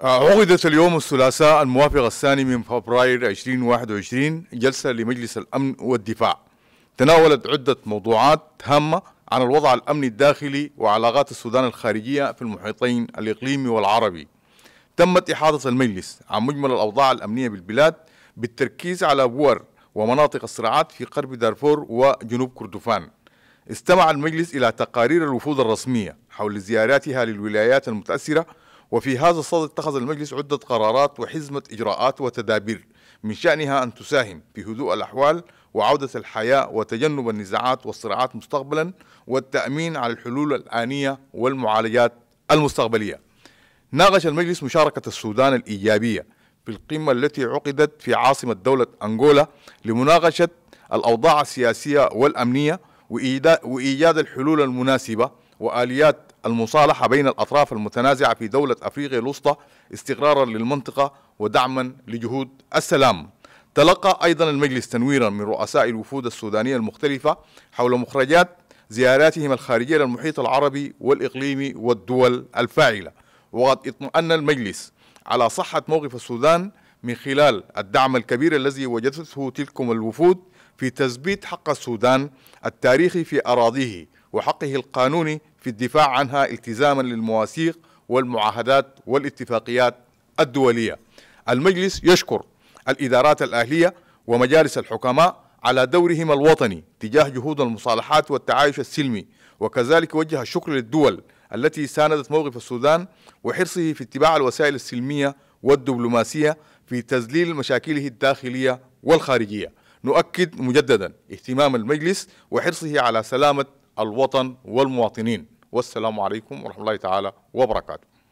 عقدت آه، اليوم الثلاثاء الموافق الثاني من فبراير 2021 جلسة لمجلس الأمن والدفاع تناولت عدة موضوعات هامة عن الوضع الأمني الداخلي وعلاقات السودان الخارجية في المحيطين الإقليمي والعربي تمت إحاطة المجلس عن مجمل الأوضاع الأمنية بالبلاد بالتركيز على بور ومناطق الصراعات في قرب دارفور وجنوب كردفان استمع المجلس إلى تقارير الوفود الرسمية حول زياراتها للولايات المتأثرة وفي هذا الصدد اتخذ المجلس عدة قرارات وحزمة إجراءات وتدابير من شأنها أن تساهم في هدوء الأحوال وعودة الحياة وتجنب النزاعات والصراعات مستقبلا والتأمين على الحلول الآنية والمعالجات المستقبلية ناقش المجلس مشاركة السودان الإيجابية في القمة التي عقدت في عاصمة دولة أنغولا لمناقشة الأوضاع السياسية والأمنية وإيجاد الحلول المناسبة وآليات المصالحة بين الأطراف المتنازعة في دولة أفريقيا الوسطى استقرارا للمنطقة ودعما لجهود السلام تلقى أيضا المجلس تنويرا من رؤساء الوفود السودانية المختلفة حول مخرجات زياراتهم الخارجية للمحيط العربي والإقليمي والدول الفاعلة وقد اطمأن المجلس على صحة موقف السودان من خلال الدعم الكبير الذي وجدته تلكم الوفود في تثبيت حق السودان التاريخي في أراضيه وحقه القانوني في الدفاع عنها التزاما للمواثيق والمعاهدات والاتفاقيات الدولية المجلس يشكر الإدارات الأهلية ومجالس الحكماء على دورهم الوطني تجاه جهود المصالحات والتعايش السلمي وكذلك وجه الشكر للدول التي ساندت موقف السودان وحرصه في اتباع الوسائل السلمية والدبلوماسية في تذليل مشاكله الداخلية والخارجية نؤكد مجددا اهتمام المجلس وحرصه على سلامة الوطن والمواطنين والسلام عليكم ورحمة الله تعالى وبركاته